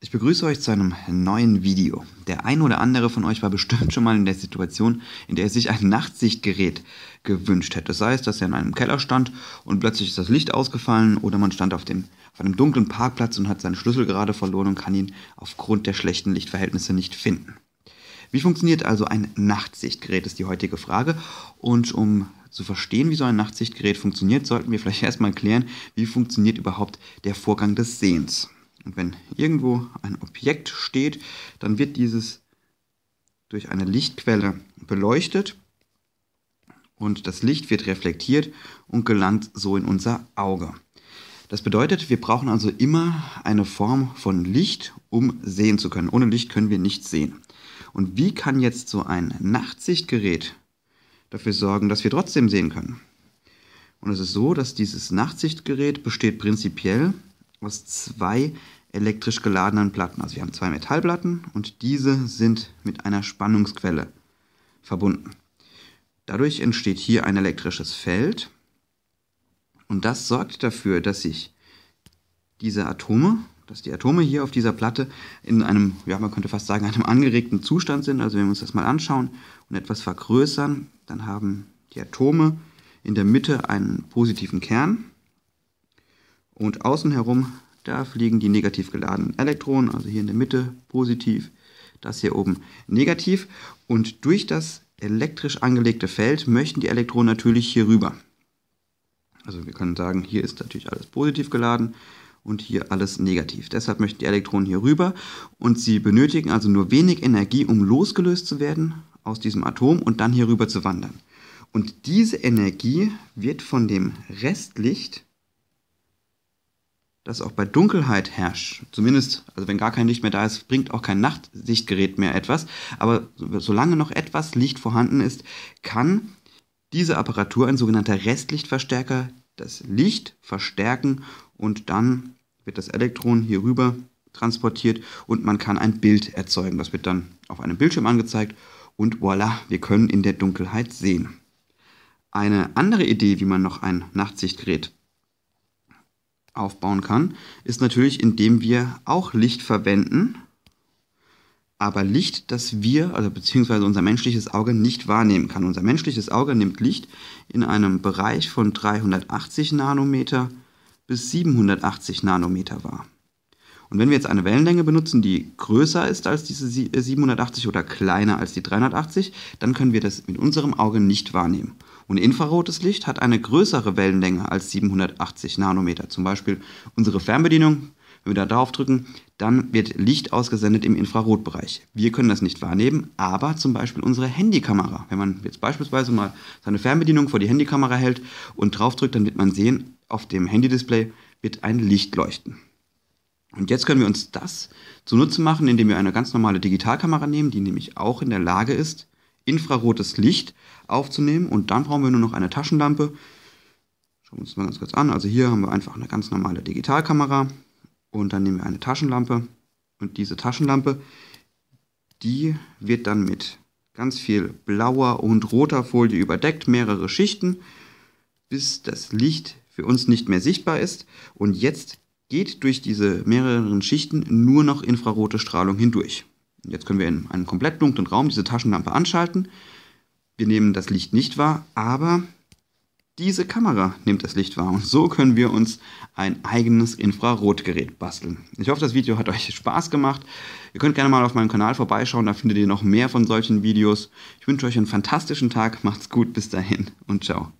Ich begrüße euch zu einem neuen Video. Der ein oder andere von euch war bestimmt schon mal in der Situation, in der er sich ein Nachtsichtgerät gewünscht hätte. Sei es, dass er in einem Keller stand und plötzlich ist das Licht ausgefallen oder man stand auf, dem, auf einem dunklen Parkplatz und hat seinen Schlüssel gerade verloren und kann ihn aufgrund der schlechten Lichtverhältnisse nicht finden. Wie funktioniert also ein Nachtsichtgerät, ist die heutige Frage. Und um zu verstehen, wie so ein Nachtsichtgerät funktioniert, sollten wir vielleicht erstmal klären, wie funktioniert überhaupt der Vorgang des Sehens wenn irgendwo ein Objekt steht, dann wird dieses durch eine Lichtquelle beleuchtet und das Licht wird reflektiert und gelangt so in unser Auge. Das bedeutet, wir brauchen also immer eine Form von Licht, um sehen zu können. Ohne Licht können wir nichts sehen. Und wie kann jetzt so ein Nachtsichtgerät dafür sorgen, dass wir trotzdem sehen können? Und es ist so, dass dieses Nachtsichtgerät besteht prinzipiell aus zwei elektrisch geladenen Platten. Also wir haben zwei Metallplatten und diese sind mit einer Spannungsquelle verbunden. Dadurch entsteht hier ein elektrisches Feld und das sorgt dafür, dass sich diese Atome, dass die Atome hier auf dieser Platte in einem, ja man könnte fast sagen, einem angeregten Zustand sind. Also wenn wir uns das mal anschauen und etwas vergrößern, dann haben die Atome in der Mitte einen positiven Kern und außen herum da fliegen die negativ geladenen Elektronen, also hier in der Mitte positiv, das hier oben negativ. Und durch das elektrisch angelegte Feld möchten die Elektronen natürlich hier rüber. Also wir können sagen, hier ist natürlich alles positiv geladen und hier alles negativ. Deshalb möchten die Elektronen hier rüber und sie benötigen also nur wenig Energie, um losgelöst zu werden aus diesem Atom und dann hier rüber zu wandern. Und diese Energie wird von dem Restlicht dass auch bei Dunkelheit herrscht, zumindest, also wenn gar kein Licht mehr da ist, bringt auch kein Nachtsichtgerät mehr etwas, aber solange noch etwas Licht vorhanden ist, kann diese Apparatur, ein sogenannter Restlichtverstärker, das Licht verstärken und dann wird das Elektron hier rüber transportiert und man kann ein Bild erzeugen. Das wird dann auf einem Bildschirm angezeigt und voilà, wir können in der Dunkelheit sehen. Eine andere Idee, wie man noch ein Nachtsichtgerät aufbauen kann, ist natürlich, indem wir auch Licht verwenden, aber Licht, das wir, also beziehungsweise unser menschliches Auge nicht wahrnehmen kann. Unser menschliches Auge nimmt Licht in einem Bereich von 380 Nanometer bis 780 Nanometer wahr. Und wenn wir jetzt eine Wellenlänge benutzen, die größer ist als diese 780 äh, oder kleiner als die 380, dann können wir das mit unserem Auge nicht wahrnehmen. Und infrarotes Licht hat eine größere Wellenlänge als 780 Nanometer. Zum Beispiel unsere Fernbedienung, wenn wir da drauf drücken, dann wird Licht ausgesendet im Infrarotbereich. Wir können das nicht wahrnehmen, aber zum Beispiel unsere Handykamera. Wenn man jetzt beispielsweise mal seine Fernbedienung vor die Handykamera hält und drauf drückt, dann wird man sehen, auf dem Handydisplay wird ein Licht leuchten. Und jetzt können wir uns das zunutze machen, indem wir eine ganz normale Digitalkamera nehmen, die nämlich auch in der Lage ist, infrarotes Licht aufzunehmen. Und dann brauchen wir nur noch eine Taschenlampe. Schauen wir uns das mal ganz kurz an. Also hier haben wir einfach eine ganz normale Digitalkamera. Und dann nehmen wir eine Taschenlampe. Und diese Taschenlampe, die wird dann mit ganz viel blauer und roter Folie überdeckt, mehrere Schichten, bis das Licht für uns nicht mehr sichtbar ist. Und jetzt geht durch diese mehreren Schichten nur noch infrarote Strahlung hindurch. Jetzt können wir in einem komplett dunklen Raum diese Taschenlampe anschalten. Wir nehmen das Licht nicht wahr, aber diese Kamera nimmt das Licht wahr und so können wir uns ein eigenes Infrarotgerät basteln. Ich hoffe, das Video hat euch Spaß gemacht. Ihr könnt gerne mal auf meinem Kanal vorbeischauen, da findet ihr noch mehr von solchen Videos. Ich wünsche euch einen fantastischen Tag, macht's gut, bis dahin und ciao.